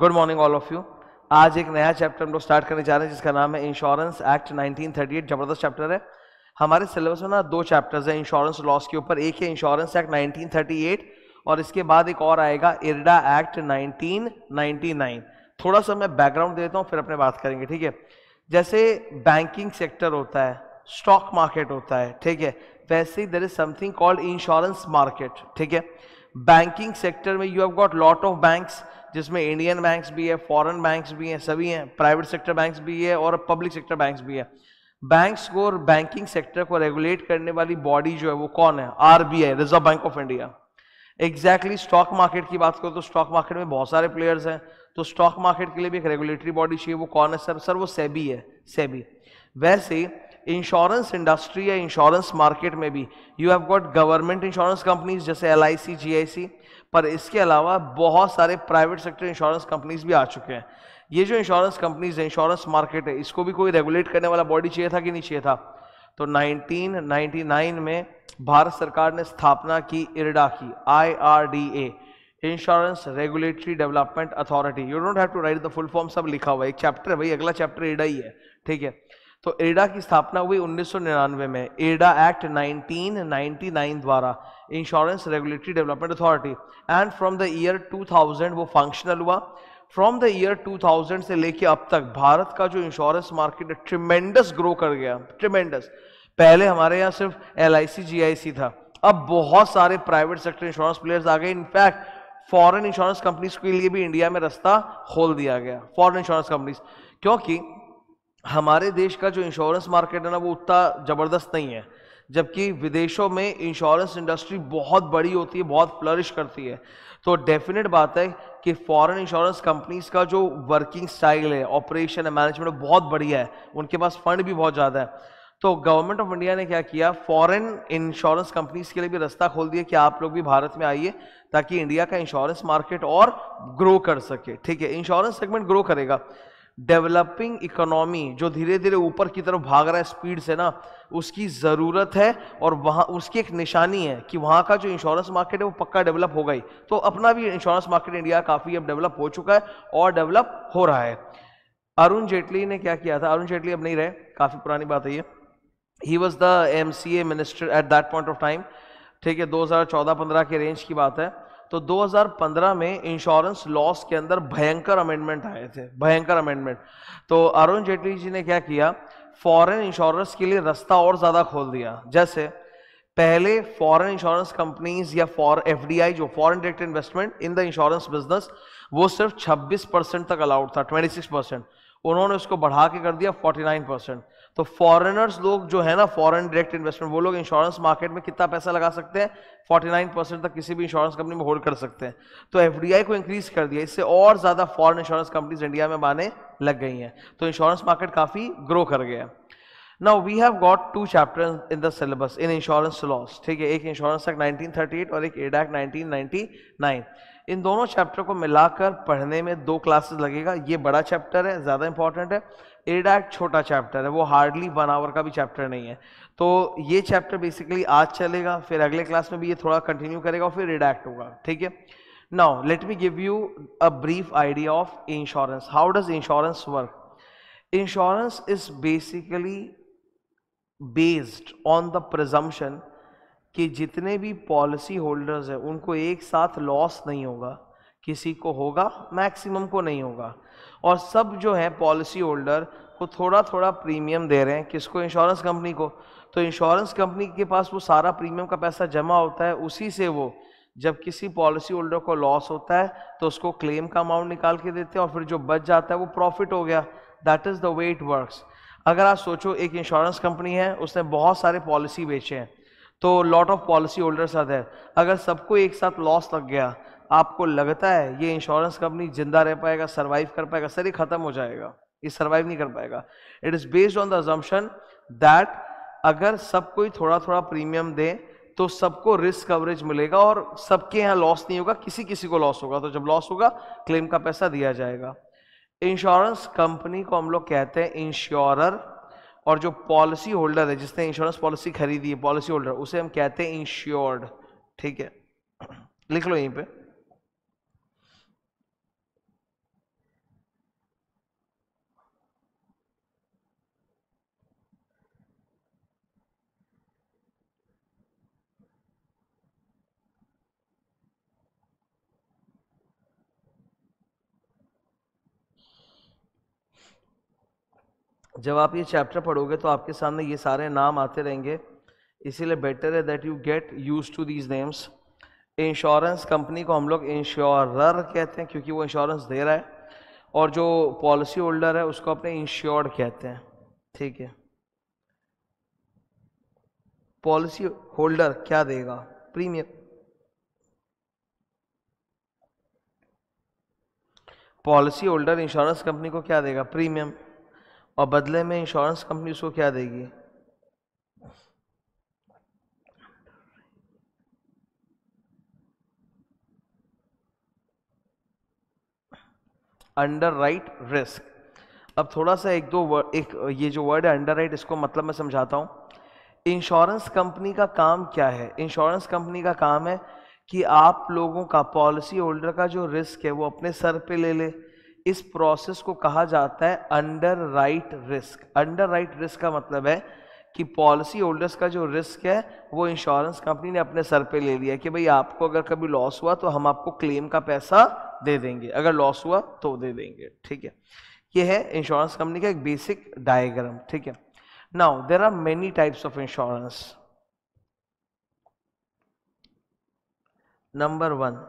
Good morning all of you आज एक नया चैप्टर हम लोग स्टार्ट करने जा रहे हैं जिसका नाम है इंश्योरेंस एक्ट 1938 जबरदस्त चैप्टर है हमारे सिलेबस में ना दो चैप्टर्स हैं इंश्योरेंस लॉस के ऊपर एक है इंश्योरेंस एक्ट 1938 और इसके बाद एक और आएगा इरडा एक्ट 1999 थोड़ा सा मैं बैकग्राउंड देता हूँ फिर अपने बात करेंगे ठीक है जैसे बैंकिंग सेक्टर होता है स्टॉक मार्केट होता है ठीक है वैसे ही there is something called insurance market ठीक है बैंकिंग सेक्टर में you have got lot of banks जिसमें इंडियन बैंक्स भी है फॉरेन बैंक्स भी हैं सभी हैं प्राइवेट सेक्टर बैंक्स भी है और पब्लिक सेक्टर बैंक्स भी है बैंक्स को और बैंकिंग सेक्टर को रेगुलेट करने वाली बॉडी जो है वो कौन है RBI reserve bank of India exactly stock market की बात करो तो स्टॉक मार्केट में बहुत सारे प्लेयर्स हैं तो स्टॉक मार्केट के लिए भी एक रेगुलेटरी बॉडी चाहिए वो कौन है सर सर वो सेबी है सेबी वैसे इंश्योरेंस इंडस्ट्री या इंश्योरेंस मार्केट में भी you have got government insurance companies जैसे L I C G I C पर इसके अलावा बहुत सारे प्राइवेट सेक्टर इंश्योरेंस कंपनीज भी आ चुके हैं ये जो इंश्योरेंस कंपनीज है इंश्योरेंस मार्केट है इसको भी कोई रेगुलेट करने वाला बॉडी चाहिए था कि नहीं चाहिए था तो 1999 में भारत सरकार ने स्थापना की इरडा की I R D A insurance regulatory development authority you don't have to write the full form सब लिखा हुआ है एक चैप्टर है भाई अगला चैप्टर इरडा ही है ठीक है तो एडा की स्थापना हुई 1999 में एडा एक्ट 1999 द्वारा insurance regulatory development authority and from the year 2000 वो फंक्शनल हुआ फ्रॉम द ईयर 2000 से लेके अब तक भारत का जो इंश्योरेंस मार्केट है ट्रिमेंडस ग्रो कर गया ट्रिमेंडस पहले हमारे यहाँ सिर्फ एल आई था अब बहुत सारे प्राइवेट सेक्टर इंश्योरेंस प्लेयर्स आ गए इनफैक्ट फॉरन इंश्योरेंस कंपनीज के लिए भी इंडिया में रास्ता खोल दिया गया फॉरन इंश्योरेंस कंपनीज क्योंकि हमारे देश का जो इंश्योरेंस मार्केट है ना वो उतना ज़बरदस्त नहीं है जबकि विदेशों में इंश्योरेंस इंडस्ट्री बहुत बड़ी होती है बहुत फ्लरिश करती है तो डेफिनेट बात है कि फॉरेन इंश्योरेंस कंपनीज का जो वर्किंग स्टाइल है ऑपरेशन है मैनेजमेंट बहुत बढ़िया है उनके पास फंड भी बहुत ज़्यादा है तो गवर्नमेंट ऑफ इंडिया ने क्या किया फॉरेन इंश्योरेंस कंपनीज के लिए भी रास्ता खोल दिया कि आप लोग भी भारत में आइए ताकि इंडिया का इंश्योरेंस मार्केट और ग्रो कर सके ठीक है इंश्योरेंस सेगमेंट ग्रो करेगा डेवलपिंग इकोनॉमी जो धीरे धीरे ऊपर की तरफ भाग रहा है स्पीड से ना उसकी ज़रूरत है और वहाँ उसकी एक निशानी है कि वहाँ का जो इंश्योरेंस मार्केट है वो पक्का डेवलप होगा ही तो अपना भी इंश्योरेंस मार्केट इंडिया काफ़ी अब डेवलप हो चुका है और डेवलप हो रहा है अरुण जेटली ने क्या किया था अरुण जेटली अब नहीं रहे काफ़ी पुरानी बात है ये he was the M C A minister at that point of time ठीक है चौदह पंद्रह के रेंज की बात है तो 2015 में इंश्योरेंस लॉस के अंदर भयंकर अमेंडमेंट आए थे भयंकर अमेंडमेंट तो अरुण जेटली जी ने क्या किया फॉरेन इंश्योरेंस के लिए रास्ता और ज़्यादा खोल दिया जैसे पहले फॉरेन इंश्योरेंस कंपनीज या फॉर एफ जो foreign direct investment in the insurance business वो सिर्फ 26 परसेंट तक अलाउड था 26 परसेंट उन्होंने उसको बढ़ा के कर दिया 49 परसेंट तो फॉरेनर्स लोग जो है ना फॉरेन डायरेक्ट इन्वेस्टमेंट वो लोग इंश्योरेंस मार्केट में कितना पैसा लगा सकते हैं 49 परसेंट तक किसी भी इंश्योरेंस कंपनी में होल्ड कर सकते हैं तो एफ को इंक्रीज कर दिया इससे और ज़्यादा फॉरेन इंश्योरेंस कंपनीज इंडिया में माने लग गई हैं तो इंश्योरेंस मार्केट काफ़ी ग्रो कर गया है now we have got two chapter in the syllabus in insurance laws ठीक है एक इंश्योरेंस एक्ट नाइनटीन और एक एक्ट नाइनटीन इन दोनों चैप्टर को मिलाकर पढ़ने में दो क्लासेस लगेगा ये बड़ा चैप्टर है ज़्यादा इंपॉर्टेंट है एडैक छोटा चैप्टर है वो हार्डली वन आवर का भी चैप्टर नहीं है तो ये चैप्टर बेसिकली आज चलेगा फिर अगले क्लास में भी ये थोड़ा कंटिन्यू करेगा और फिर एडैक्ट होगा ठीक है now let me give you a brief idea of insurance how does insurance work insurance is basically based on the presumption कि जितने भी पॉलिसी होल्डर्स हैं उनको एक साथ लॉस नहीं होगा किसी को होगा मैक्सिमम को नहीं होगा और सब जो है पॉलिसी होल्डर को थोड़ा थोड़ा प्रीमियम दे रहे हैं किसको इंश्योरेंस कंपनी को तो इंश्योरेंस कंपनी के पास वो सारा प्रीमियम का पैसा जमा होता है उसी से वो जब किसी पॉलिसी होल्डर को लॉस होता है तो उसको क्लेम का अमाउंट निकाल के देते हैं और फिर जो बच जाता है वो प्रॉफिट हो गया that is the way it works अगर आप सोचो एक इंश्योरेंस कंपनी है उसने बहुत सारे पॉलिसी बेचे हैं तो लॉट ऑफ पॉलिसी होल्डर्स आते हैं अगर सबको एक साथ लॉस लग गया आपको लगता है ये इंश्योरेंस कंपनी जिंदा रह पाएगा सर्वाइव कर पाएगा सर ये खत्म हो जाएगा ये सर्वाइव नहीं कर पाएगा it is based on the assumption that अगर सब कोई थोड़ा थोड़ा प्रीमियम दे तो सबको रिस्क कवरेज मिलेगा और सबके यहाँ लॉस नहीं होगा किसी किसी को लॉस होगा तो जब लॉस होगा क्लेम का पैसा दिया जाएगा इंश्योरेंस कंपनी को हम लोग कहते हैं इंश्योरर और जो पॉलिसी होल्डर है जिसने इंश्योरेंस पॉलिसी खरीदी है पॉलिसी होल्डर उसे हम कहते हैं इंश्योर्ड ठीक है लिख लो यहीं पर जब आप ये चैप्टर पढ़ोगे तो आपके सामने ये सारे नाम आते रहेंगे इसीलिए बेटर है that you get used to these names insurance company को हम लोग इंश्योरर कहते हैं क्योंकि वो इंश्योरेंस दे रहा है और जो पॉलिसी होल्डर है उसको अपने इंश्योर्ड कहते हैं ठीक है पॉलिसी होल्डर क्या देगा premium policy holder insurance company को क्या देगा प्रीमियम और बदले में इंश्योरेंस कंपनी उसको क्या देगी अंडर राइट रिस्क अब थोड़ा सा एक दो वर्ड एक ये जो वर्ड है अंडर राइट इसको मतलब मैं समझाता हूँ इंश्योरेंस कंपनी का काम क्या है इंश्योरेंस कंपनी का काम है कि आप लोगों का पॉलिसी होल्डर का जो रिस्क है वो अपने सर पे ले ले इस प्रोसेस को कहा जाता है underwrite risk underwrite risk का मतलब है कि पॉलिसी होल्डर्स का जो रिस्क है वो इंश्योरेंस कंपनी ने अपने सर पे ले लिया कि भाई आपको अगर कभी लॉस हुआ तो हम आपको क्लेम का पैसा दे देंगे अगर लॉस हुआ तो दे देंगे ठीक है ये है इंश्योरेंस कंपनी का एक बेसिक डायग्राम ठीक है now there are many types of insurance number one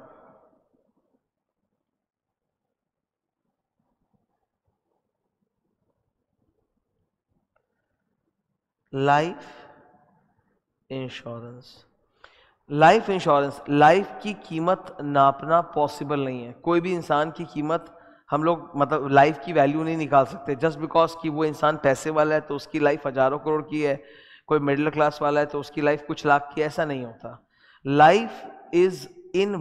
life insurance life insurance life की कीमत नापना पॉसिबल नहीं है कोई भी इंसान की कीमत हम लोग मतलब लाइफ की वैल्यू नहीं निकाल सकते जस्ट बिकॉज कि वो इंसान पैसे वाला है तो उसकी लाइफ हज़ारों करोड़ की है कोई मिडिल क्लास वाला है तो उसकी लाइफ कुछ लाख की ऐसा नहीं होता लाइफ इज़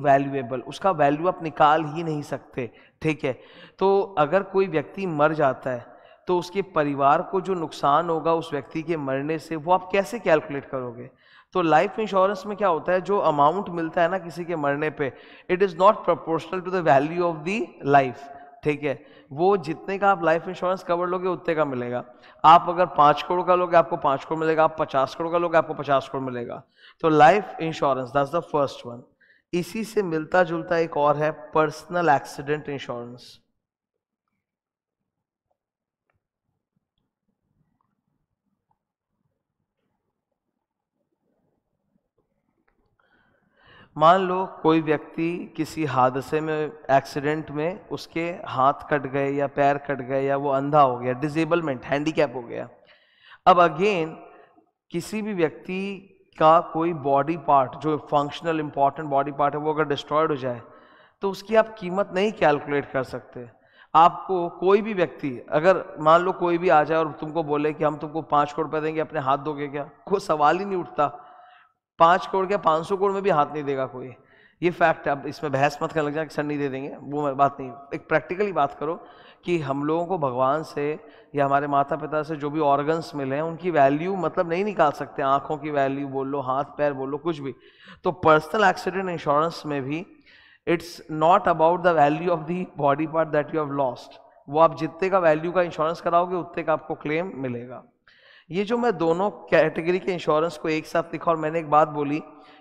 वैल्यूएबल उसका वैल्यू आप निकाल ही नहीं सकते ठीक है तो अगर कोई व्यक्ति मर जाता है तो उसके परिवार को जो नुकसान होगा उस व्यक्ति के मरने से वो आप कैसे कैलकुलेट करोगे तो लाइफ इंश्योरेंस में क्या होता है जो अमाउंट मिलता है ना किसी के मरने पे it is not proportional to the value of the life ठीक है वो जितने का आप लाइफ इंश्योरेंस कवर लोगे उतने का मिलेगा आप अगर पाँच करोड़ का लोगे आपको पाँच करोड़ मिलेगा आप पचास करोड़ का लोगे आपको पचास करोड़ मिलेगा तो life insurance that's the first one इसी से मिलता जुलता एक और है पर्सनल एक्सीडेंट इंश्योरेंस मान लो कोई व्यक्ति किसी हादसे में एक्सीडेंट में उसके हाथ कट गए या पैर कट गए या वो अंधा हो गया डिजेबलमेंट हैंडीकैप हो गया अब अगेन किसी भी व्यक्ति का कोई बॉडी पार्ट जो फंक्शनल इंपॉर्टेंट बॉडी पार्ट है वो अगर डिस्ट्रॉयड हो जाए तो उसकी आप कीमत नहीं कैलकुलेट कर सकते आपको कोई भी व्यक्ति अगर मान लो कोई भी आ जाए और तुमको बोले कि हम तुमको पाँच करोड़ रुपये देंगे अपने हाथ दोगे क्या कोई सवाल ही नहीं उठता पाँच करोड़ क्या पाँच सौ करोड़ में भी हाथ नहीं देगा कोई ये फैक्ट अब इसमें बहस मत कर लग जाए सर नहीं दे देंगे वो बात नहीं एक प्रैक्टिकली बात करो कि हम लोगों को भगवान से या हमारे माता पिता से जो भी ऑर्गन्स मिले हैं उनकी वैल्यू मतलब नहीं निकाल सकते आँखों की वैल्यू बोल लो हाथ पैर बोल लो कुछ भी तो पर्सनल एक्सीडेंट इंश्योरेंस में भी it's not about the value of the body part that you have lost वो आप जितने का वैल्यू का इंश्योरेंस कराओगे उतने का आपको क्लेम मिलेगा ये जो मैं दोनों कैटेगरी के इंश्योरेंस को एक साथ लिखा और मैंने एक बात बोली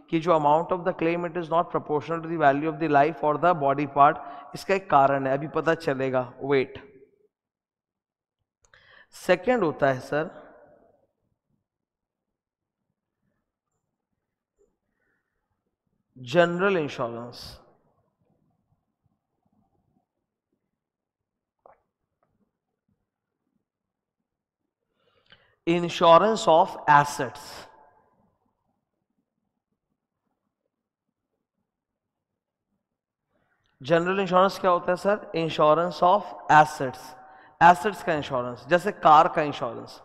कि जो amount of the claim it is not proportional to the value of the life और द बॉडी पार्ट इसका एक कारण है अभी पता चलेगा वेट सेकेंड होता है sir general insurance insurance of assets general insurance क्या होता है sir insurance of assets assets का इंश्योरेंस जैसे कार का इंश्योरेंस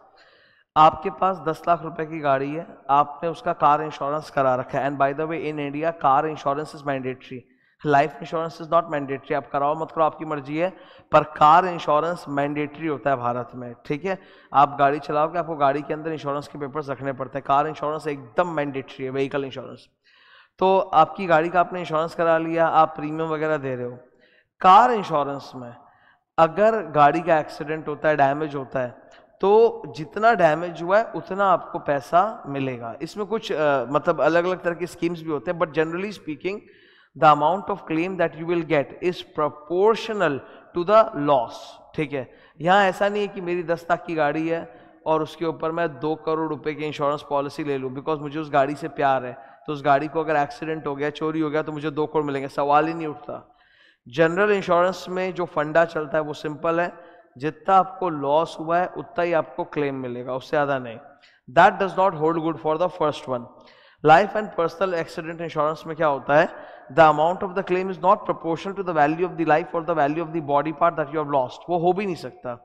आपके पास दस लाख रुपए की गाड़ी है आपने उसका कार इंश्योरेंस करा रखा है and by the way in India car insurance is mandatory life insurance is not mandatory आप कराओ मत करो आपकी मर्जी है पर कार इंश्योरेंस मैंडेटरी होता है भारत में ठीक है आप गाड़ी चलाओ कि आपको गाड़ी के अंदर इंश्योरेंस के पेपर्स रखने पड़ते हैं कार इंश्योरेंस एकदम मैंडेटरी है व्हीकल इंश्योरेंस तो आपकी गाड़ी का आपने इंश्योरेंस करा लिया आप प्रीमियम वगैरह दे रहे हो कार इंश्योरेंस में अगर गाड़ी का एक्सीडेंट होता है डैमेज होता है तो जितना डैमेज हुआ है उतना आपको पैसा मिलेगा इसमें कुछ आ, मतलब अलग अलग तरह की स्कीम्स भी होते हैं but generally speaking the amount of claim that you will get is proportional to the loss ठीक है यहाँ ऐसा नहीं है कि मेरी दस लाख की गाड़ी है और उसके ऊपर मैं दो करोड़ रुपए की इंश्योरेंस पॉलिसी ले लूँ बिकॉज मुझे उस गाड़ी से प्यार है तो उस गाड़ी को अगर एक्सीडेंट हो गया चोरी हो गया तो मुझे दो करोड़ मिलेंगे सवाल ही नहीं उठता जनरल इंश्योरेंस में जो फंडा चलता है वो सिंपल है जितना आपको लॉस हुआ है उतना ही आपको क्लेम मिलेगा उससे ज़्यादा नहीं that does not hold good for the first one life and personal accident insurance में क्या होता है the amount of the claim is not proportional to the value of the life और the value of the body part that you have lost वो हो भी नहीं सकता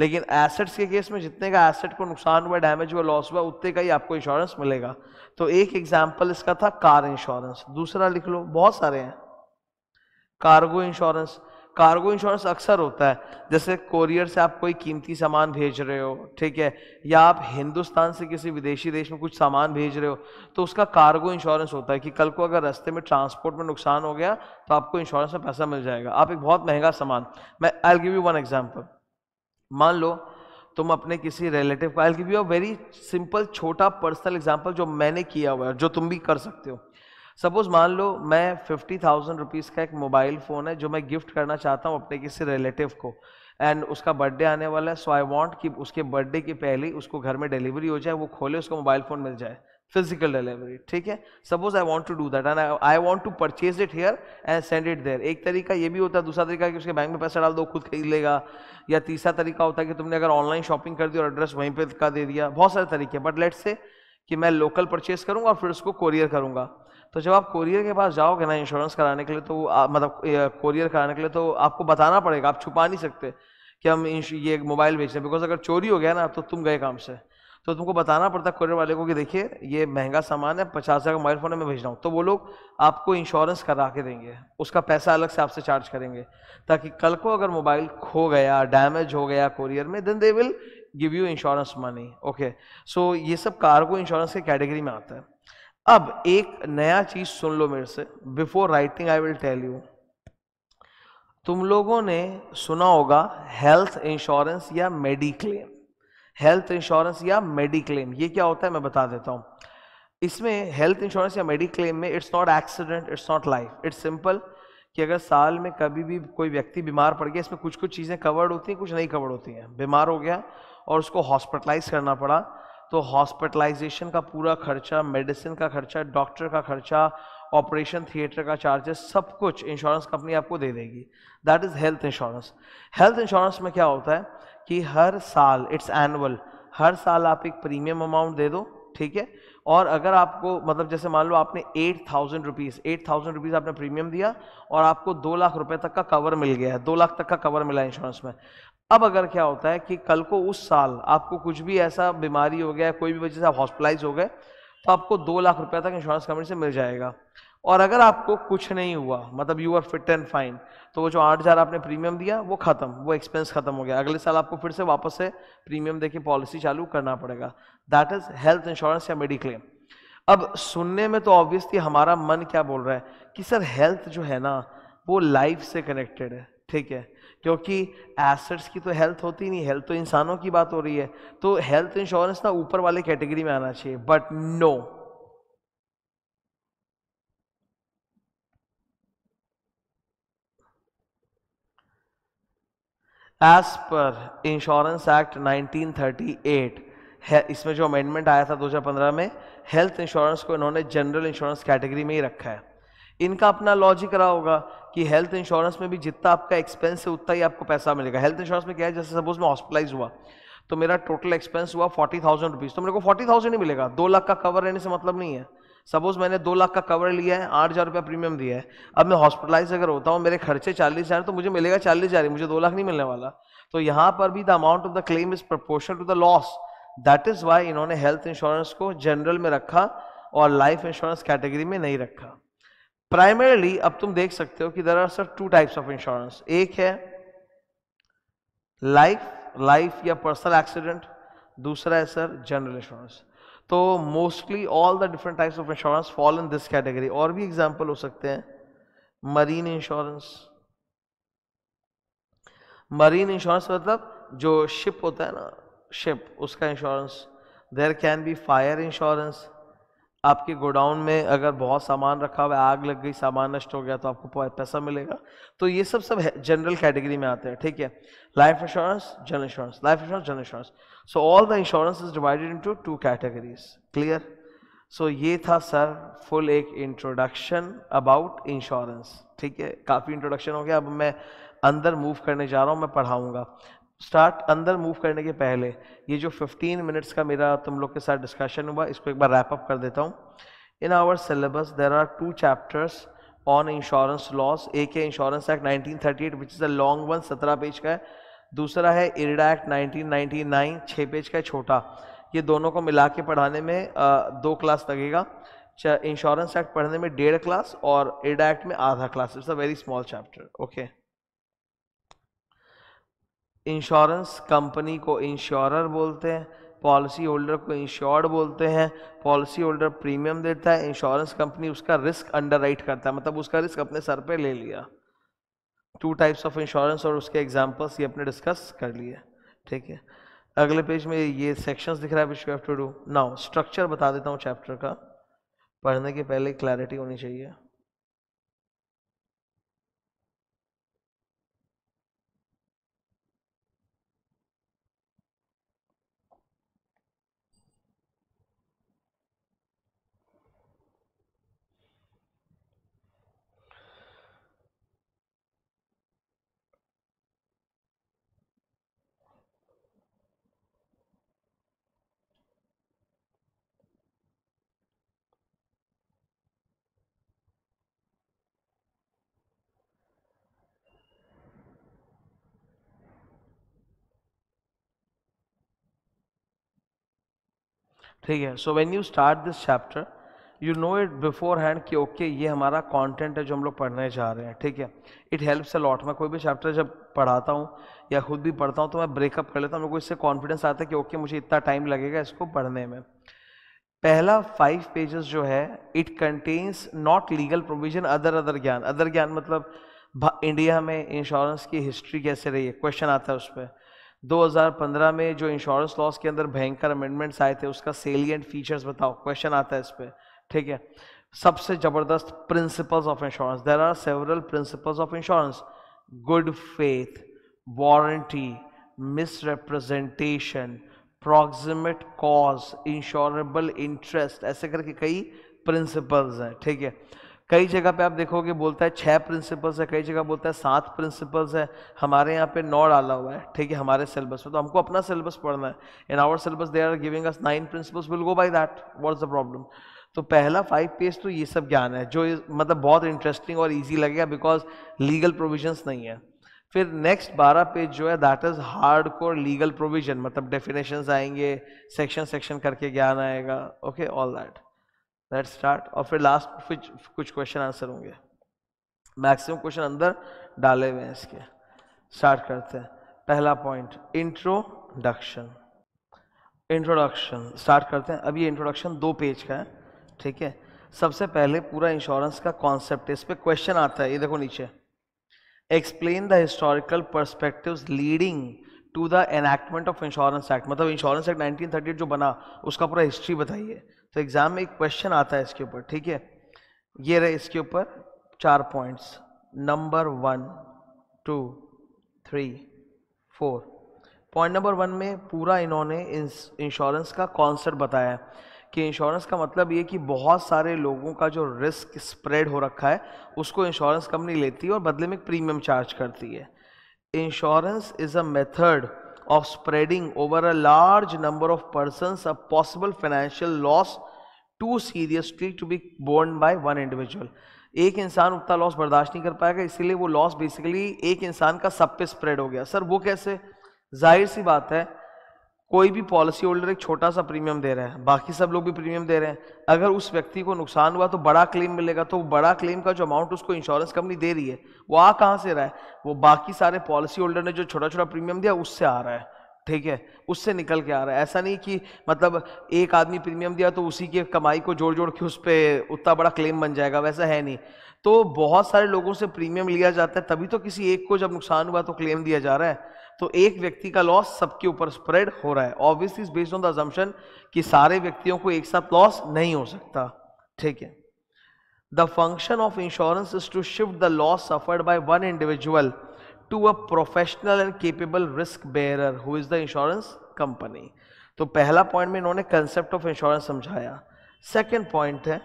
लेकिन एसेट्स के केस में जितने का एसेट को नुकसान हुआ डैमेज हुआ लॉस हुआ उतने का ही आपको इंश्योरेंस मिलेगा तो एक एग्जाम्पल इसका था कार इंश्योरेंस दूसरा लिख लो बहुत सारे हैं कार्गो इंश्योरेंस कार्गो इंश्योरेंस अक्सर होता है जैसे कोरियर से आप कोई कीमती सामान भेज रहे हो ठीक है या आप हिंदुस्तान से किसी विदेशी देश में कुछ सामान भेज रहे हो तो उसका कार्गो इंश्योरेंस होता है कि कल को अगर रास्ते में ट्रांसपोर्ट में नुकसान हो गया तो आपको इंश्योरेंस में पैसा मिल जाएगा आप एक बहुत महंगा सामान मैं I give you one example मान लो तुम अपने किसी रिलेटिव को I give you a very simple छोटा पर्सनल एग्जाम्पल जो मैंने किया हुआ है जो तुम भी कर सकते हो सपोज मान लो मैं फिफ्टी थाउजेंड रुपीज़ का एक मोबाइल फ़ोन है जो मैं गिफ्ट करना चाहता हूँ अपने किसी रिलेटिव को एंड उसका बर्थडे आने वाला है सो आई वॉन्ट कि उसके बर्थडे के पहले उसको घर में डिलीवरी हो जाए वो खोले उसको मोबाइल फ़ोन मिल जाए फिजिकल डिलीवरी ठीक है suppose I want to do that and I want to purchase it here and send it there एक तरीका ये भी होता है दूसरा तरीका कि उसके बैंक में पैसा डाल दो खुद खरीद लेगा या तीसरा तरीका होता है कि तुमने अगर ऑनलाइन शॉपिंग कर दी और एड्रेस वहीं पर का दे दिया बहुत सारे तरीके बट लेट्स से कि मैं लोकल परचेज करूँगा और फिर उसको कोरियर करूँगा तो जब आप कोरियर के पास जाओगे ना इंश्योरेंस कराने के लिए तो मतलब कोरियर कराने के लिए तो आपको बताना पड़ेगा आप छुपा नहीं सकते कि हम ये मोबाइल बेच रहे हैं बिकॉज अगर चोरी हो गया ना तो तुम गए काम से तो तुमको बताना पड़ता है कोरियर वाले को कि देखिए ये महंगा सामान है पचास हज़ार का मोबाइल फ़ोन है मैं भेज रहा हूँ तो वो लोग आपको इंश्योरेंस करा के देंगे उसका पैसा अलग से आपसे चार्ज करेंगे ताकि कल को अगर मोबाइल खो गया डैमेज हो गया कोरियर में then they will give you insurance money okay so ये सब कार्गो इंश्योरेंस के कैटेगरी में आता है अब एक नया चीज सुन लो मेरे से before writing I will tell you तुम लोगों ने सुना होगा हेल्थ इंश्योरेंस या मेडिक्लेम हेल्थ इंश्योरेंस या मेडिक्लेम ये क्या होता है मैं बता देता हूं इसमें हेल्थ इंश्योरेंस या मेडिक्लेम में it's not accident it's not life it's simple कि अगर साल में कभी भी कोई व्यक्ति बीमार पड़ गया इसमें कुछ कुछ चीज़ें कवर्ड होती हैं कुछ नहीं कवर्ड होती हैं बीमार हो गया और उसको हॉस्पिटलाइज करना पड़ा तो हॉस्पिटलाइजेशन का पूरा खर्चा मेडिसिन का खर्चा डॉक्टर का खर्चा ऑपरेशन थिएटर का चार्जेस सब कुछ इंश्योरेंस कंपनी आपको दे देगी that is health insurance health insurance में क्या होता है कि हर साल इट्स एनुअल हर साल आप एक प्रीमियम अमाउंट दे दो ठीक है और अगर आपको मतलब जैसे मान लो आपने eight thousand rupees eight thousand rupees आपने प्रीमियम दिया और आपको दो लाख रुपए तक का कवर मिल गया है दो लाख तक का कवर मिला इंश्योरेंस में अब अगर क्या होता है कि कल को उस साल आपको कुछ भी ऐसा बीमारी हो गया कोई भी वजह से आप हॉस्पिटलाइज हो गए तो आपको दो लाख रुपया तक इंश्योरेंस कंपनी से मिल जाएगा और अगर आपको कुछ नहीं हुआ मतलब you are fit and fine तो वो जो आठ हज़ार आपने प्रीमियम दिया वो ख़त्म वो एक्सपेंस ख़त्म हो गया अगले साल आपको फिर से वापस से प्रीमियम देके पॉलिसी चालू करना पड़ेगा दैट इज़ हेल्थ इंश्योरेंस या मेडिक्लेम अब सुनने में तो ऑब्वियसली हमारा मन क्या बोल रहा है कि सर हेल्थ जो है ना वो लाइफ से कनेक्टेड है ठीक है क्योंकि एसेट्स की तो हेल्थ होती नहीं हेल्थ तो इंसानों की बात हो रही है तो हेल्थ इंश्योरेंस ना ऊपर वाले कैटेगरी में आना चाहिए but no as per insurance act 1938 इसमें जो अमेंडमेंट आया था 2015 में हेल्थ इंश्योरेंस को इन्होंने जनरल इंश्योरेंस कैटेगरी में ही रखा है इनका अपना लॉजिक रहा होगा कि हेल्थ इंश्योरेंस में भी जितना आपका एक्सपेंस है उतना ही आपको पैसा मिलेगा हेल्थ इंश्योरेंस में क्या है जैसे सपोज मैं हॉस्पिटलाइज हुआ तो मेरा टोटल एक्सपेंस हुआ फोर्टी थाउजेंड रुपीज़ तो मेरे को फोर्टी थाउजेंड ही मिलेगा दो लाख का कवर रहने से मतलब नहीं है सपोज मैंने दो लाख का कवर लिया है आठ हज़ार रुपया प्रीमियम दिया है अब मैं हॉस्पिटलाइज अगर होता हूँ मेरे खर्चे चालीस हज़ार तो मुझे मिलेगा चालीस हज़ार मुझे दो लाख नहीं मिलने वाला तो यहाँ पर भी the amount of the claim is proportion to the loss that is why इन्होंने हेल्थ इंश्योरेंस को जनरल में रखा और लाइफ इंश्योरेंस कैटेगरी में नहीं रखा प्राइमरली अब तुम देख सकते हो कि there are sir two types of insurance एक है लाइफ लाइफ या पर्सनल एक्सीडेंट दूसरा है सर जनरल इंश्योरेंस तो mostly all the different types of insurance fall in this category और भी एग्जाम्पल हो सकते हैं मरीन इंश्योरेंस मरीन इंश्योरेंस मतलब जो शिप होता है ना शिप उसका insurance there can be fire insurance आपके गोडाउन में अगर बहुत सामान रखा हुआ है आग लग गई सामान नष्ट हो गया तो आपको पैसा मिलेगा तो ये सब सब जनरल कैटेगरी में आते हैं ठीक है life insurance general insurance life insurance general insurance so all the insurance is divided into two categories clear so ये था सर फुल एक इंट्रोडक्शन अबाउट इंश्योरेंस ठीक है काफ़ी इंट्रोडक्शन हो गया अब मैं अंदर मूव करने जा रहा हूँ मैं पढ़ाऊँगा स्टार्ट अंदर मूव करने के पहले ये जो 15 मिनट्स का मेरा तुम लोग के साथ डिस्कशन हुआ इसको एक बार रैप अप कर देता हूँ in our syllabus there are two chapters on insurance laws एक है insurance act 1938 which is a long one सत्रह पेज का है दूसरा है इरडा एक्ट नाइनटीन नाइन छः पेज का है छोटा ये दोनों को मिला के पढ़ाने में आ, दो क्लास लगेगा इंश्योरेंस एक्ट पढ़ने में डेढ़ क्लास और इरडा एक्ट में आधा class it's a very small chapter okay insurance company को इंश्योरर बोलते हैं पॉलिसी होल्डर को इंश्योर्ड बोलते हैं पॉलिसी होल्डर प्रीमियम देता है इंश्योरेंस कंपनी उसका रिस्क राइट करता है मतलब उसका रिस्क अपने सर पे ले लिया टू टाइप्स ऑफ इंश्योरेंस और उसके एग्जांपल्स ये अपने डिस्कस कर लिए ठीक है अगले पेज में ये सेक्शंस दिख रहा है which you have to do now structure बता देता हूँ चैप्टर का पढ़ने के पहले क्लैरिटी होनी चाहिए ठीक है so when you start this chapter you know it beforehand कि ओके ये हमारा कंटेंट है जो हम लोग पढ़ने जा रहे हैं ठीक है इट हेल्प्स अ लॉट मैं कोई भी चैप्टर जब पढ़ाता हूँ या खुद भी पढ़ता हूँ तो मैं ब्रेकअप कर लेता हूँ मेरे को इससे कॉन्फिडेंस आता है कि ओके okay, मुझे इतना टाइम लगेगा इसको पढ़ने में पहला फाइव पेजेस जो है it contains not legal provision other other ज्ञान अदर ज्ञान मतलब इंडिया में इंश्योरेंस की हिस्ट्री कैसे रही है क्वेश्चन आता है उस पर 2015 में जो इंश्योरेंस लॉस के अंदर भयंकर अमेंडमेंट्स आए थे उसका सेलियंट फीचर्स बताओ क्वेश्चन आता है इस पर ठीक है सबसे ज़बरदस्त principles of insurance there are several principles of insurance good faith warranty misrepresentation proximate cause insurable interest ऐसे करके कई प्रिंसिपल्स हैं ठीक है कई जगह पे आप देखोगे बोलता है छह प्रिंसिपल्स है कई जगह बोलता है सात प्रिंसिपल्स है हमारे यहाँ पे नौ डाला हुआ है ठीक है हमारे सिलेबस में तो हमको अपना सिलेबस पढ़ना है in our syllabus they are giving us nine principles will go by that what's the problem तो पहला फाइव पेज तो ये सब ज्ञान है जो मतलब बहुत इंटरेस्टिंग और ईजी लगेगा बिकॉज लीगल प्रोविजन्स नहीं है फिर नेक्स्ट बारह पेज जो है that is hard core legal provision मतलब डेफिनेशन आएंगे सेक्शन सेक्शन करके ज्ञान आएगा okay all that let start और फिर लास्ट फिर कुछ क्वेश्चन आंसर होंगे मैक्सिमम क्वेश्चन अंदर डाले हुए हैं इसके स्टार्ट करते हैं पहला पॉइंट इंट्रोडक्शन इंट्रोडक्शन स्टार्ट करते हैं अभी इंट्रोडक्शन दो पेज का है ठीक है सबसे पहले पूरा इंश्योरेंस का कॉन्सेप्ट है इस पर क्वेश्चन आता है ये देखो नीचे explain the historical perspective leading to the enactment of insurance act मतलब इंश्योरेंस एक्ट 1938 जो बना उसका पूरा हिस्ट्री बताइए तो एग्ज़ाम में एक क्वेश्चन आता है इसके ऊपर ठीक है ये रहे इसके ऊपर चार points number one two three four point number one में पूरा इन्होंने इंश्योरेंस का कॉन्सेप्ट बताया है कि इंश्योरेंस का मतलब ये कि बहुत सारे लोगों का जो रिस्क स्प्रेड हो रखा है उसको इंश्योरेंस कंपनी लेती है और बदले में प्रीमियम चार्ज करती है insurance is a method of spreading over a large number of persons a possible financial loss too seriously to be borne by one individual. एक इंसान उतना लॉस बर्दाश्त नहीं कर पाएगा इसीलिए वो लॉस बेसिकली एक इंसान का सब पे स्प्रेड हो गया सर वो कैसे जाहिर सी बात है कोई भी पॉलिसी होल्डर एक छोटा सा प्रीमियम दे रहा है बाकी सब लोग भी प्रीमियम दे रहे हैं अगर उस व्यक्ति को नुकसान हुआ तो बड़ा क्लेम मिलेगा तो बड़ा क्लेम का जो अमाउंट उसको इंश्योरेंस कंपनी दे रही है वो आ कहाँ से रहा है वो बाकी सारे पॉलिसी होल्डर ने जो छोटा छोटा प्रीमियम दिया उससे आ रहा है ठीक है उससे निकल के आ रहा है ऐसा नहीं कि मतलब एक आदमी प्रीमियम दिया तो उसी की कमाई को जोड़ जोड़ के उस पर उतना बड़ा क्लेम बन जाएगा वैसा है नहीं तो बहुत सारे लोगों से प्रीमियम लिया जाता है तभी तो किसी एक को जब नुकसान हुआ तो क्लेम दिया जा रहा है तो एक व्यक्ति का लॉस सबके ऊपर स्प्रेड हो रहा है obviously based on the assumption कि सारे व्यक्तियों को एक साथ लॉस नहीं हो सकता ठीक है the function of insurance is to shift the loss suffered by one individual to a professional and capable risk bearer who is the insurance company तो पहला पॉइंट में इन्होंने कंसेप्ट ऑफ इंश्योरेंस समझाया सेकेंड पॉइंट है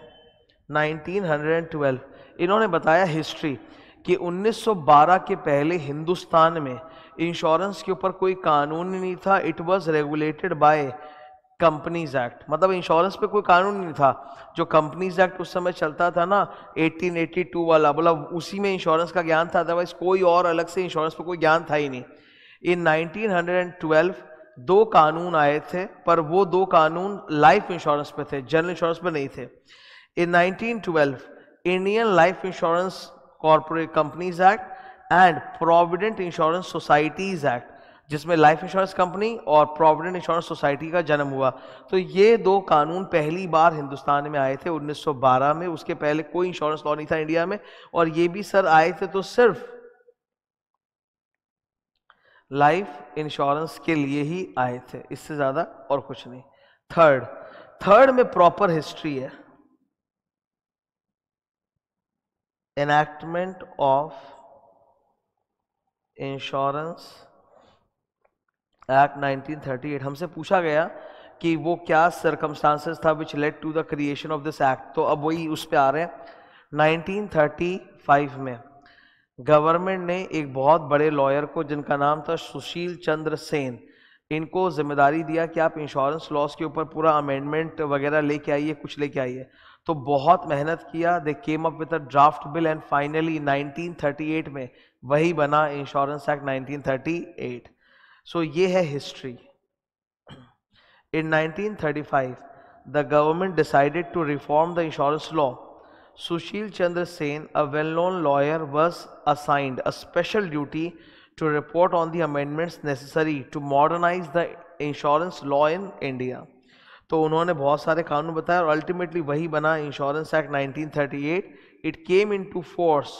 1912 इन्होंने बताया हिस्ट्री कि 1912 के पहले हिंदुस्तान में इंश्योरेंस के ऊपर कोई कानून नहीं था it was regulated by companies act मतलब इंश्योरेंस पे कोई कानून नहीं था जो कंपनीज एक्ट उस समय चलता था ना 1882 वाला बोला उसी में इंश्योरेंस का ज्ञान था अदरवाइज कोई और अलग से इंश्योरेंस पे कोई ज्ञान था ही नहीं इन 1912 दो कानून आए थे पर वो दो कानून लाइफ इंश्योरेंस पे थे जनरल इंश्योरेंस पे नहीं थे in 1912 Indian life insurance corporate companies act and provident insurance societies act जिसमें लाइफ इंश्योरेंस कंपनी और प्रोविडेंट इंश्योरेंस सोसाइटी का जन्म हुआ तो ये दो कानून पहली बार हिंदुस्तान में आए थे 1912 में उसके पहले कोई इंश्योरेंस लॉ नहीं था इंडिया में और ये भी सर आए थे तो सिर्फ लाइफ इंश्योरेंस के लिए ही आए थे इससे ज़्यादा और कुछ नहीं थर्ड थर्ड में प्रॉपर हिस्ट्री है enactment ऑफ इंश्योरेंस एक्ट 1938 हमसे पूछा गया कि वो क्या सरकमस्टांसेस था which led to the creation of this act तो अब वही उस पर आ रहे हैं 1935 में गवर्नमेंट ने एक बहुत बड़े लॉयर को जिनका नाम था सुशील चंद्र सेन इनको जिम्मेदारी दिया कि आप इंश्योरेंस लॉस के ऊपर पूरा अमेंडमेंट वगैरह लेके आइए कुछ लेके आइए तो बहुत मेहनत किया they came up with a draft bill and finally 1938 में वही बना इंश्योरेंस एक्ट 1938 सो ये है history in 1935 the government decided to reform the insurance law Sushil Chandra Sen a well known lawyer was assigned a special duty to report on the amendments necessary to modernise the insurance law in India तो उन्होंने बहुत सारे कानून बताए और ultimately वही बना insurance act 1938 it came into force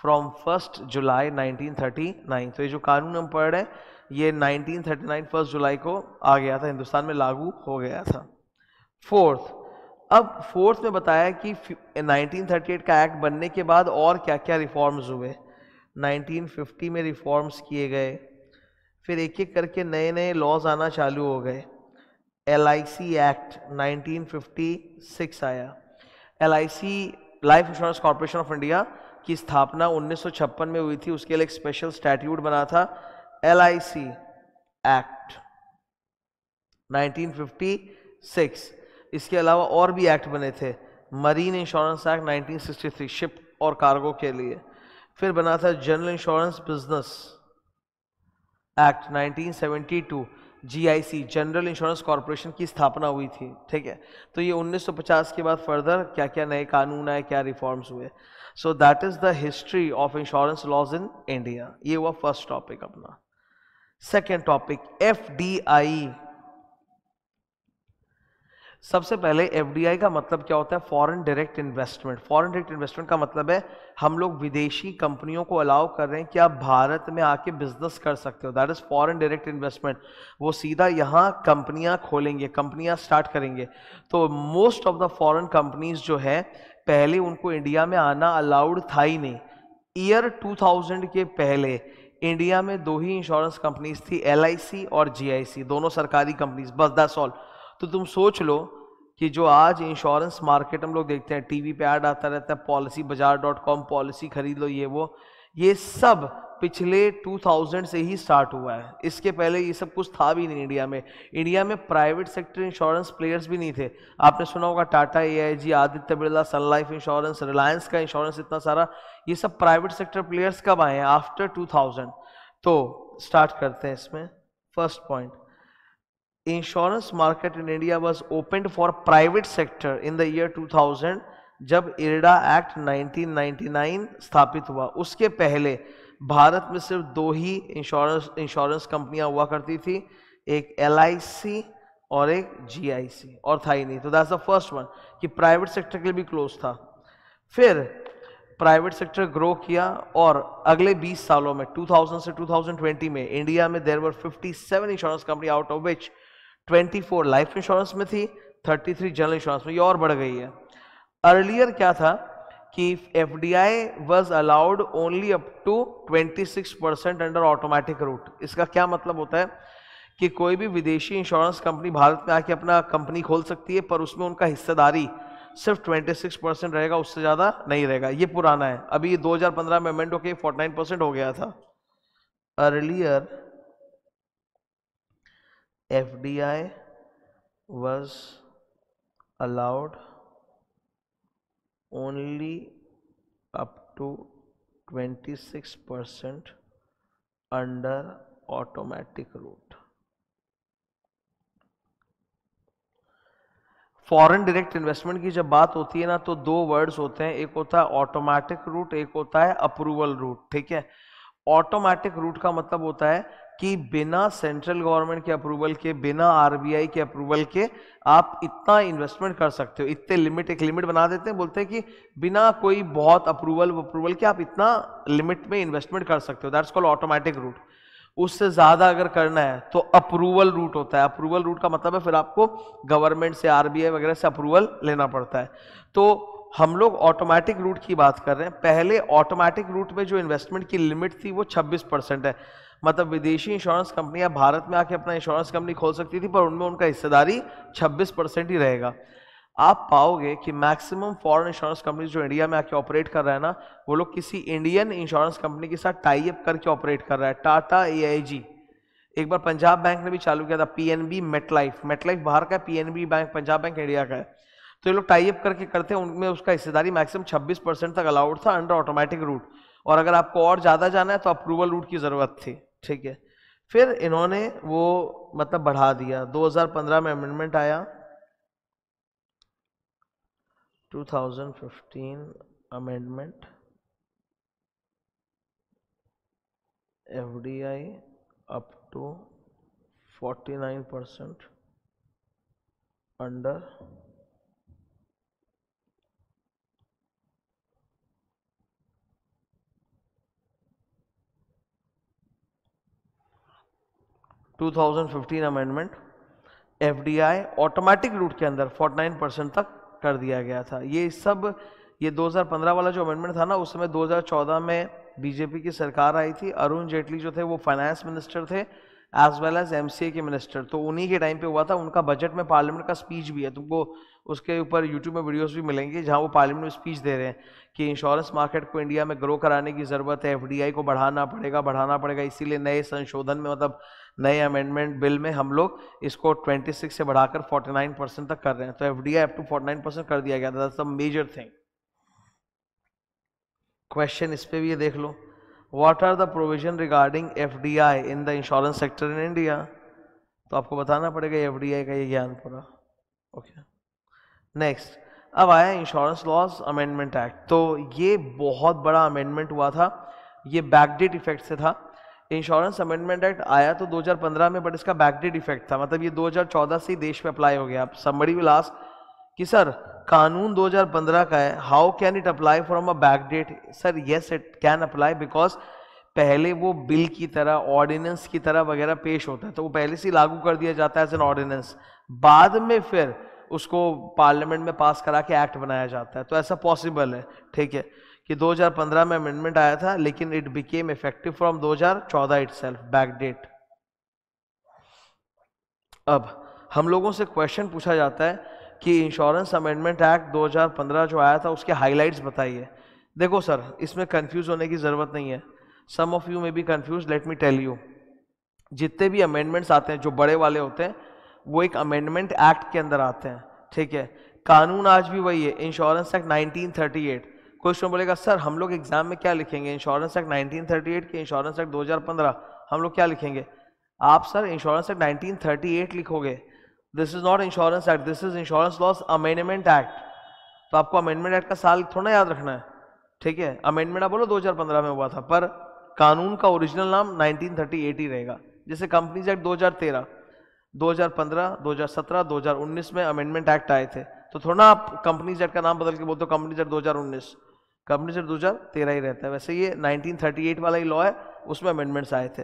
from first July 1939 तो ये जो कानून हम पढ़ रहे हैं ये 1939 फर्स्ट जुलाई को आ गया था हिंदुस्तान में लागू हो गया था फोर्थ अब फोर्थ में बताया कि 1938 का एक्ट बनने के बाद और क्या क्या रिफॉर्म्स हुए 1950 में रिफॉर्म्स किए गए फिर एक एक करके नए नए लॉज आना चालू हो गए एल एक्ट 1956 आया L life insurance corporation of India की स्थापना 1956 में हुई थी उसके लिए एक स्पेशल स्टैट्यूट बना था L I C act nineteen इसके अलावा और भी एक्ट बने थे मरीन इंश्योरेंस एक्ट 1963 शिप और कार्गो के लिए फिर बना था general insurance business act 1972 GIC general insurance corporation की स्थापना हुई थी ठीक है तो ये 1950 के बाद फर्दर क्या क्या नए कानून आए क्या रिफॉर्म्स हुए so that is the history of insurance laws in India ये हुआ फर्स्ट टॉपिक अपना सेकेंड टॉपिक एफ सबसे पहले एफ का मतलब क्या होता है foreign direct investment foreign direct investment का मतलब है हम लोग विदेशी कंपनियों को अलाउ कर रहे हैं कि आप भारत में आके बिजनेस कर सकते हो that is foreign direct investment वो सीधा यहाँ कंपनियां खोलेंगे कंपनियां स्टार्ट करेंगे तो most of the foreign companies जो है पहले उनको इंडिया में आना अलाउड था ही नहीं ईयर टू के पहले इंडिया में दो ही इंश्योरेंस कंपनीज थी एल और जी दोनों सरकारी कंपनीज बस दस ऑल तो तुम सोच लो कि जो आज इंश्योरेंस मार्केट हम लोग देखते हैं टीवी पे ऐड आता रहता है पॉलिसी बाजार डॉट कॉम पॉलिसी खरीद लो ये वो ये सब पिछले 2000 से ही स्टार्ट हुआ है इसके पहले ये सब कुछ था भी नहीं इंडिया में इंडिया में प्राइवेट सेक्टर इंश्योरेंस प्लेयर्स भी नहीं थे आपने सुना होगा टाटा ए Aditya Birla sun life insurance Reliance का इंश्योरेंस इतना सारा ये सब प्राइवेट सेक्टर प्लेयर्स कब आए हैं आफ्टर 2000 तो स्टार्ट करते हैं इसमें first point insurance market in India was open for private sector in the year thousand जब इरडा एक्ट 1999 स्थापित हुआ उसके पहले भारत में सिर्फ दो ही इंश्योरेंस इंश्योरेंस कंपनियां हुआ करती थी एक एल और एक जी और था ही नहीं तो दैट्स द फर्स्ट वन कि प्राइवेट सेक्टर के लिए भी क्लोज था फिर प्राइवेट सेक्टर ग्रो किया और अगले 20 सालों में 2000 से 2020 में इंडिया में there were 57 insurance company out of which 24 life insurance में थी 33 जनरल इंश्योरेंस में ये और बढ़ गई है अर्लियर क्या था कि F was allowed only up to 26 percent under automatic route इसका क्या मतलब होता है कि कोई भी विदेशी इंश्योरेंस कंपनी भारत में आके अपना कंपनी खोल सकती है पर उसमें उनका हिस्सेदारी सिर्फ 26 परसेंट रहेगा उससे ज़्यादा नहीं रहेगा ये पुराना है अभी ये 2015 में अमेंड होके 49 परसेंट हो गया था earlier F D I was allowed only up to 26% under automatic route. Foreign direct investment की जब बात होती है ना तो दो वर्ड्स होते हैं एक होता है ऑटोमेटिक रूट एक होता है अप्रूवल रूट ठीक है ऑटोमेटिक रूट का मतलब होता है कि बिना सेंट्रल गवर्नमेंट के अप्रूवल के बिना आरबीआई के अप्रूवल के आप इतना इन्वेस्टमेंट कर सकते हो इतने लिमिट एक लिमिट बना देते हैं बोलते हैं कि बिना कोई बहुत अप्रूवल अप्रूवल के आप इतना लिमिट में इन्वेस्टमेंट कर सकते हो दैट्स कॉल ऑटोमेटिक रूट उससे ज़्यादा अगर करना है तो अप्रूवल रूट होता है अप्रूवल रूट का मतलब है फिर आपको गवर्नमेंट से आर वगैरह से अप्रूवल लेना पड़ता है तो हम लोग ऑटोमेटिक रूट की बात कर रहे हैं पहले ऑटोमेटिक रूट में जो इन्वेस्टमेंट की लिमिट थी वो 26 परसेंट है मतलब विदेशी इंश्योरेंस कंपनियां भारत में आके अपना इंश्योरेंस कंपनी खोल सकती थी पर उनमें उनका हिस्सेदारी 26 परसेंट ही रहेगा आप पाओगे कि मैक्सिमम फॉरेन इंश्योरेंस कंपनी जो इंडिया में आके ऑपरेट कर रहा है ना वो लोग किसी इंडियन इंश्योरेंस कंपनी के साथ टाई अप करके ऑपरेट कर रहा है टाटा ए एक बार पंजाब बैंक ने भी चालू किया था P N B Met Life Met Life बाहर का P N B bank Punjab bank India का है तो ये लोग टाई अप करके करते हैं उनमें उसका हिस्सेदारी मैक्सिमम 26 परसेंट तक अलाउड था अंडर ऑटोमेटिक रूट और अगर आपको और ज़्यादा जाना है तो अप्रूवल रूट की ज़रूरत थी ठीक है फिर इन्होंने वो मतलब बढ़ा दिया 2015 में अमेंडमेंट आया 2015 amendment FDI up to 49 percent under 2015 amendment FDI automatic route के अंदर 49 परसेंट तक कर दिया गया था ये सब ये 2015 वाला जो अमेंडमेंट था ना उस समय 2014 में बीजेपी की सरकार आई थी अरुण जेटली जो थे वो फाइनेंस मिनिस्टर थे एज वेल एज एम के मिनिस्टर तो उन्हीं के टाइम पे हुआ था उनका बजट में पार्लियामेंट का स्पीच भी है तुमको उसके ऊपर यूट्यूब में वीडियोस भी मिलेंगे जहां वो पार्लियामेंट में स्पीच दे रहे हैं कि इंश्योरेंस मार्केट को इंडिया में ग्रो कराने की ज़रूरत है एफ को बढ़ाना पड़ेगा बढ़ाना पड़ेगा इसीलिए नए संशोधन में मतलब नए अमेंडमेंट बिल में हम लोग इसको ट्वेंटी से बढ़ाकर फोर्टी परसेंट तक कर रहे हैं तो F D I up to 49 percent कर दिया गया था मेजर थिंग क्वेश्चन इस पर भी ये देख लो what are the provision regarding FDI in the insurance sector in India तो आपको बताना पड़ेगा एफडीआई का ये ज्ञान पूरा ओके नेक्स्ट अब आया इंश्योरेंस लॉज अमेंडमेंट एक्ट तो ये बहुत बड़ा अमेंडमेंट हुआ था ये बैकडेट इफेक्ट से था इंश्योरेंस अमेंडमेंट एक्ट आया तो 2015 में बट इसका बैकडेट इफेक्ट था मतलब ये 2014 से ही देश में अप्लाई हो गया अब समबड़ी विल आस्क कि सर कानून 2015 का है how can it apply from a back date sir yes it can apply because पहले वो बिल की तरह ऑर्डिनेंस की तरह वगैरह पेश होता है तो वो पहले से लागू कर दिया जाता है एज एन ऑर्डिनेंस बाद में फिर उसको पार्लियामेंट में पास करा के एक्ट बनाया जाता है तो ऐसा पॉसिबल है ठीक है कि 2015 में अमेंडमेंट आया था लेकिन it became effective from 2014 itself back date अब हम लोगों से क्वेश्चन पूछा जाता है कि इंश्योरेंस अमेंडमेंट एक्ट 2015 जो आया था उसके हाइलाइट्स बताइए देखो सर इसमें कंफ्यूज होने की ज़रूरत नहीं है some of you may be confuse let me tell you जितने भी अमेंडमेंट्स आते हैं जो बड़े वाले होते हैं वो एक अमेंडमेंट एक्ट के अंदर आते हैं ठीक है कानून आज भी वही है इंश्योरेंस एक्ट नाइनटीन क्वेश्चन बोलेगा सर हम लोग एग्जाम में क्या लिखेंगे इंश्योरेंस एक्ट नाइनटीन के इंश्योरेंस एक्ट दो हम लोग क्या लिखेंगे आप सर इंश्योरेंस एक्ट नाइनटीन लिखोगे this is not insurance act this is insurance laws amendment act तो आपको अमेंडमेंट एक्ट का साल थोड़ा याद रखना है ठीक है अमेंडमेंट आप बोलो 2015 में हुआ था पर कानून का ओरिजिनल नाम 1938 ही रहेगा जैसे कंपनीज एक्ट 2013 2015 2017 2019 में अमेंडमेंट एक्ट आए थे तो थोड़ा आप कंपनीज एक्ट का नाम बदल के बोलते हो कंपनीज एक्ट 2019 कंपनीज एक्ट 2013 ही रहता है वैसे ये 1938 वाला ही लॉ है उसमें अमेंडमेंट्स आए थे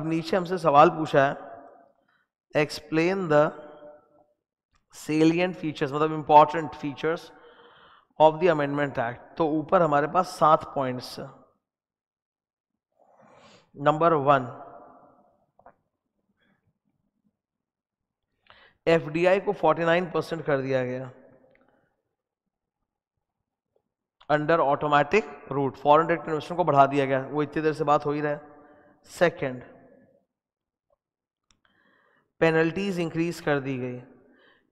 अब नीचे हमसे सवाल पूछा है एक्सप्लेन द सेलियंट फीचर्स मतलब important features of the amendment act तो ऊपर हमारे पास सात पॉइंट्स नंबर वन एफडीआई को 49 परसेंट कर दिया गया under automatic route foreign direct investment को बढ़ा दिया गया वो इतनी देर से बात हो ही रहा है सेकेंड पेनल्टीज इंक्रीज कर दी गई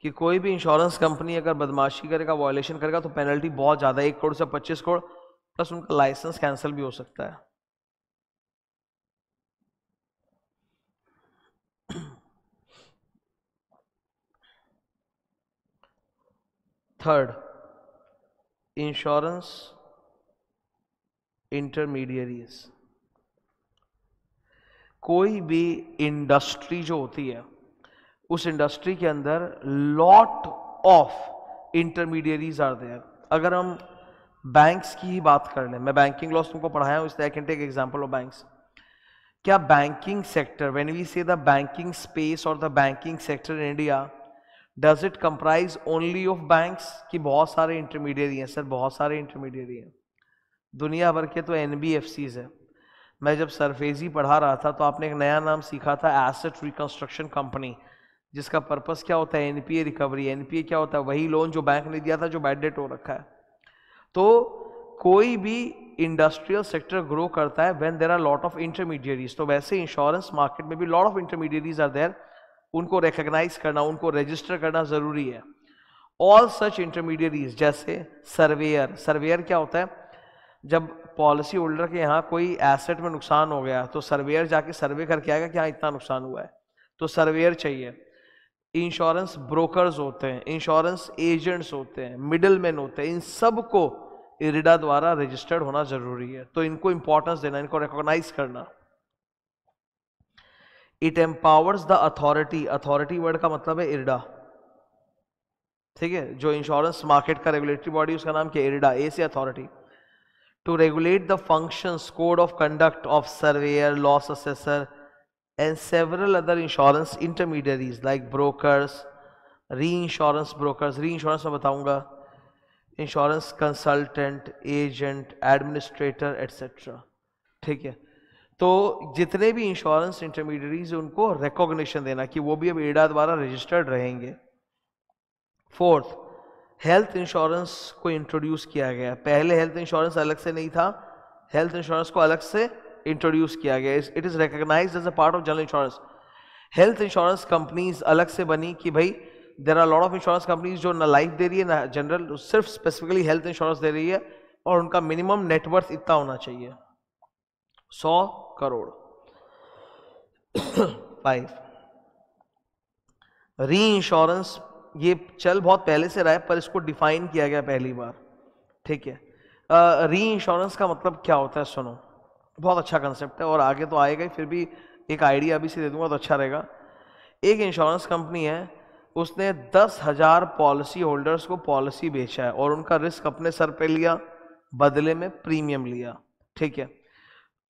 कि कोई भी इंश्योरेंस कंपनी अगर बदमाशी करेगा वॉयलेशन करेगा तो पेनल्टी बहुत ज़्यादा एक करोड़ से पच्चीस करोड़ प्लस उनका लाइसेंस कैंसिल भी हो सकता है थर्ड इंश्योरेंस इंटरमीडियरीज कोई भी इंडस्ट्री जो होती है उस इंडस्ट्री के अंदर lot of intermediaries are there अगर हम बैंक्स की ही बात कर लें मैं बैंकिंग लॉस तुमको पढ़ाया हूँ I can take example of banks क्या banking sector when we say the banking space और the banking sector in India does it comprise only of banks कि बहुत सारे इंटरमीडियरी हैं सर बहुत सारे इंटरमीडियरी हैं दुनिया भर के तो एन हैं मैं जब सरफेजी पढ़ा रहा था तो आपने एक नया नाम सीखा था एसेट रिकन्स्ट्रक्शन कंपनी जिसका पर्पस क्या होता है एनपीए रिकवरी एनपीए क्या होता है वही लोन जो बैंक ने दिया था जो बैड डेट हो रखा है तो कोई भी इंडस्ट्रियल सेक्टर ग्रो करता है when there are lot of intermediaries तो वैसे इंश्योरेंस मार्केट में भी lot of intermediaries are there उनको रिकग्नाइज करना उनको रजिस्टर करना ज़रूरी है ऑल सच इंटरमीडियरीज जैसे सर्वेयर सर्वेयर क्या होता है जब पॉलिसी होल्डर के यहाँ कोई एसेट में नुकसान हो गया तो सर्वेयर जाके सर्वे करके आएगा कि हाँ इतना नुकसान हुआ है तो सर्वेयर चाहिए इंश्योरेंस ब्रोकर्स होते हैं इंश्योरेंस एजेंट्स होते हैं मिडिल होते हैं इन सबको इरिडा द्वारा रजिस्टर्ड होना जरूरी है तो इनको इंपॉर्टेंस देना इनको रिकॉग्नाइज करना it empowers the authority authority word का मतलब है इरिडा ठीक है जो इंश्योरेंस मार्केट का रेगुलेटरी बॉडी उसका नाम क्या इरिडा ए सी authority to regulate the functions code of conduct of surveyor loss assessor and several other insurance intermediaries like brokers, reinsurance brokers, reinsurance मैं बताऊंगा insurance consultant, agent, administrator, etc. ठीक है तो जितने भी इंश्योरेंस इंटरमीडियरीज उनको रिकॉग्निशन देना कि वो भी अब एडा द्वारा रजिस्टर्ड रहेंगे फोर्थ हेल्थ इंश्योरेंस को इंट्रोड्यूस किया गया पहले हेल्थ इंश्योरेंस अलग से नहीं था हेल्थ इंश्योरेंस को अलग से इंट्रोड्यूस किया गया it is recognise as a part of general insurance health insurance companies अलग से बनी कि भाई there are lot of insurance companies जो ना लाइफ दे रही है ना जनरल सिर्फ स्पेसिफिकली हेल्थ इंश्योरेंस दे रही है और उनका मिनिमम नेटवर्थ इतना होना चाहिए सौ करोड़ फाइव री इंश्योरेंस ये चल बहुत पहले से रहा है पर इसको डिफाइन किया गया पहली बार ठीक है री uh, इंश्योरेंस का मतलब क्या होता है सुनो बहुत अच्छा कंसेप्ट है और आगे तो आएगा ही फिर भी एक आइडिया अभी से दे दूंगा तो अच्छा रहेगा एक इंश्योरेंस कंपनी है उसने दस हज़ार पॉलिसी होल्डर्स को पॉलिसी बेचा है और उनका रिस्क अपने सर पे लिया बदले में प्रीमियम लिया ठीक है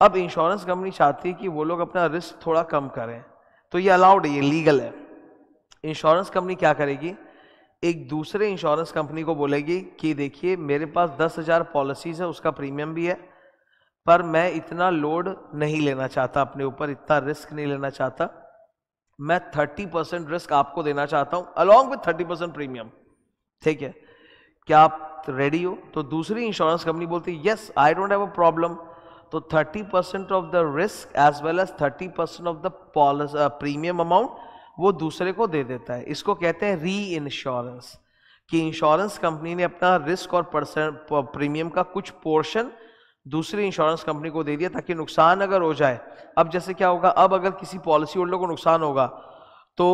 अब इंश्योरेंस कंपनी चाहती है कि वो लोग अपना रिस्क थोड़ा कम करें तो ये अलाउड है ये लीगल है इंश्योरेंस कंपनी क्या करेगी एक दूसरे इंश्योरेंस कंपनी को बोलेगी कि देखिए मेरे पास दस हज़ार पॉलिसीज़ है उसका प्रीमियम भी है पर मैं इतना लोड नहीं लेना चाहता अपने ऊपर इतना रिस्क नहीं लेना चाहता मैं थर्टी परसेंट रिस्क आपको देना चाहता हूं along with thirty percent premium ठीक है क्या आप रेडी हो तो दूसरी इंश्योरेंस कंपनी बोलती है yes I don't have a problem तो thirty percent of the risk as well as thirty percent of the premium amount वो दूसरे को दे देता है इसको कहते हैं री इंश्योरेंस कि इंश्योरेंस कंपनी ने अपना रिस्क और परसेंट प्रीमियम uh, का कुछ पोर्शन दूसरी इंश्योरेंस कंपनी को दे दिया ताकि नुकसान अगर हो जाए अब जैसे क्या होगा अब अगर किसी पॉलिसी होल्डर को नुकसान होगा तो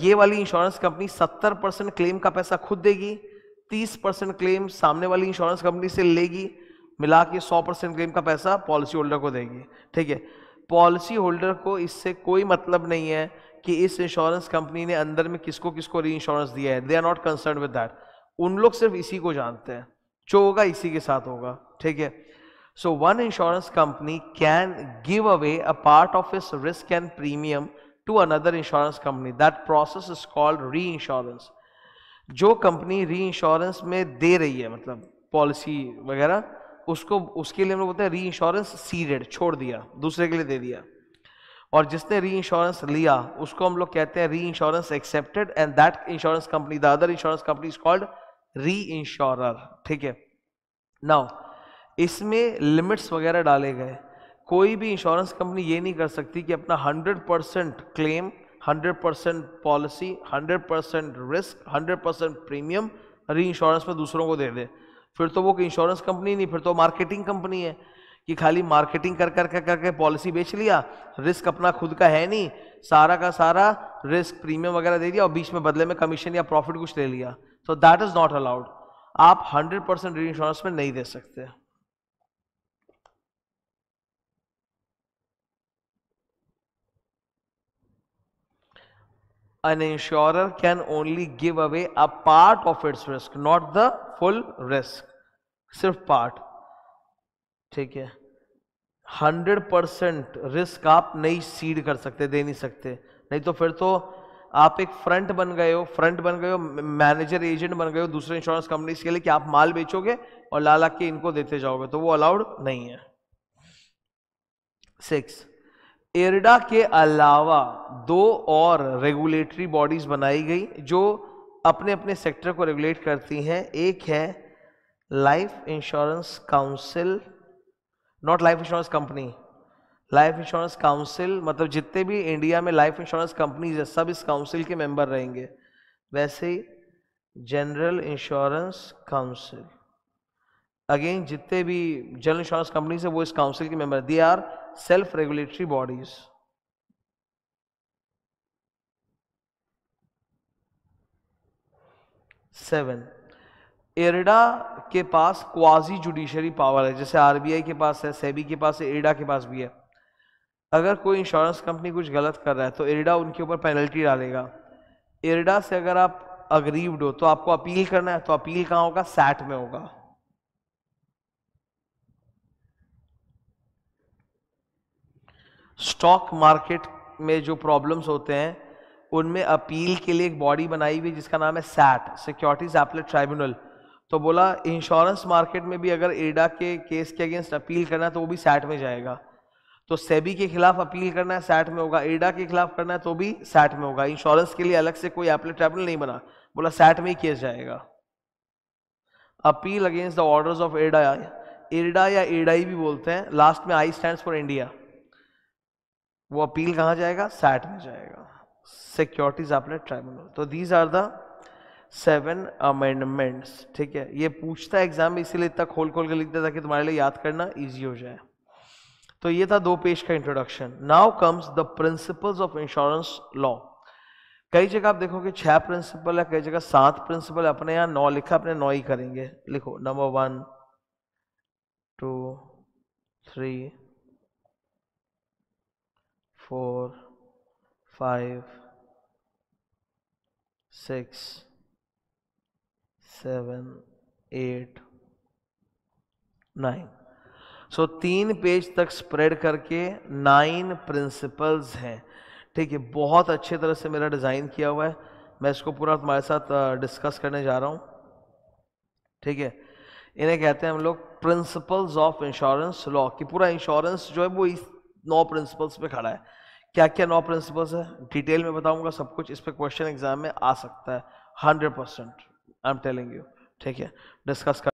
ये वाली इंश्योरेंस कंपनी 70 परसेंट क्लेम का पैसा खुद देगी 30 परसेंट क्लेम सामने वाली इंश्योरेंस कंपनी से लेगी मिला के सौ परसेंट क्लेम का पैसा पॉलिसी होल्डर को देगी ठीक है पॉलिसी होल्डर को इससे कोई मतलब नहीं है कि इस इंश्योरेंस कंपनी ने अंदर में किसको किसको री इंश्योरेंस दिया है they are not concern with that उन लोग सिर्फ इसी को जानते हैं जो होगा इसी के साथ होगा ठीक है so one insurance company can give away a part of इस risk and premium to another insurance company that process is called reinsurance जो कंपनी री इंश्योरेंस में दे रही है मतलब पॉलिसी वगैरह उसको उसके लिए हम लोग बोलते हैं री इंश्योरेंस सीडेड छोड़ दिया दूसरे के लिए दे दिया और जिसने री इंश्योरेंस लिया उसको हम लोग कहते हैं reinsurance accepted and that insurance company the other insurance company is called reinsurer ठीक है नाउ इसमें लिमिट्स वगैरह डाले गए कोई भी इंश्योरेंस कंपनी ये नहीं कर सकती कि अपना 100 percent claim 100 percent policy 100 percent risk 100 percent premium reinsurance में दूसरों को दे दे फिर तो वो इंश्योरेंस कंपनी नहीं फिर तो मार्केटिंग कंपनी है कि खाली मार्केटिंग कर कर कर करके पॉलिसी बेच लिया रिस्क अपना खुद का है नहीं सारा का सारा रिस्क प्रीमियम वगैरह दे दिया और बीच में बदले में कमीशन या प्रॉफिट कुछ ले लिया so that is not allowed आप 100 परसेंट री इंश्योरेंस में नहीं दे सकते an insurer can only give away a part of its risk not the full risk सिर्फ part ठीक है हंड्रेड परसेंट रिस्क आप नहीं सीड कर सकते दे नहीं सकते नहीं तो फिर तो आप एक फ्रंट बन गए हो फ्रंट बन गए हो मैनेजर एजेंट बन गए हो दूसरे इंश्योरेंस कंपनीज के लिए कि आप माल बेचोगे और ला ला के इनको देते जाओगे तो वो अलाउड नहीं है सिक्स एरडा के अलावा दो और रेगुलेटरी बॉडीज बनाई गई जो अपने अपने सेक्टर को रेगुलेट करती हैं एक है life insurance council not life insurance company life insurance council मतलब जितने भी इंडिया में लाइफ इंश्योरेंस कंपनीज है सब इस काउंसिल के मेंबर रहेंगे वैसे ही जनरल इंश्योरेंस काउंसिल अगेन जितने भी जनरल इंश्योरेंस कंपनीज है वो इस काउंसिल के member they are self regulatory bodies seven IRDA के पास क्वाजी जुडिशरी पावर है जैसे आरबीआई के पास है सेबी के पास है एरडा के पास भी है अगर कोई इंश्योरेंस कंपनी कुछ गलत कर रहा है तो इरिडा उनके ऊपर पेनल्टी डालेगा इरिडा से अगर आप अग्रीव्ड हो तो आपको अपील करना है तो अपील कहाँ होगा सैट में होगा स्टॉक मार्केट में जो प्रॉब्लम्स होते हैं उनमें अपील के लिए एक बॉडी बनाई हुई जिसका नाम है सैट सिक्योरिटीज एप्लेट ट्राइब्यूनल तो बोला इंश्योरेंस मार्केट में भी अगर इरिडा के केस के अगेंस्ट अपील करना है तो वो भी सैट में जाएगा तो सेबी के खिलाफ अपील करना है साठ में होगा एडा के खिलाफ करना है तो भी साठ में होगा इंश्योरेंस के लिए अलग से कोई एपले ट्राइबल नहीं बना बोला साठ में ही किया जाएगा appeal against the orders of IRDA IRDA या एडाई भी बोलते हैं लास्ट में आई स्टैंड फॉर इंडिया वो अपील कहाँ जाएगा सैट में जाएगा सिक्योरिटीज आपने ट्राइब्यूनल तो these are the seven amendments ठीक है ये पूछता है एग्जाम इसीलिए इतना खोल खोल के है ताकि तुम्हारे लिए याद करना ईजी हो जाए तो ये था दो पेज का introduction now comes the principles of insurance law कई जगह आप देखोगे छह प्रिंसिपल है कई जगह सात प्रिंसिपल अपने यहां नौ लिखा अपने नौ ही करेंगे लिखो number one two three four five six seven eight nine so so, तीन पेज तक स्प्रेड करके नाइन प्रिंसिपल्स हैं ठीक है बहुत अच्छे तरह से मेरा डिज़ाइन किया हुआ है मैं इसको पूरा तुम्हारे साथ डिस्कस करने जा रहा हूँ ठीक है इन्हें कहते हैं हम लोग प्रिंसिपल्स ऑफ इंश्योरेंस लॉ कि पूरा इंश्योरेंस जो है वो इस नौ प्रिंसिपल्स पे खड़ा है क्या क्या नौ प्रिंसिपल्स है डिटेल में बताऊंगा सब कुछ इस पर क्वेश्चन एग्जाम में आ सकता है hundred percent I am telling you ठीक है डिस्कस कर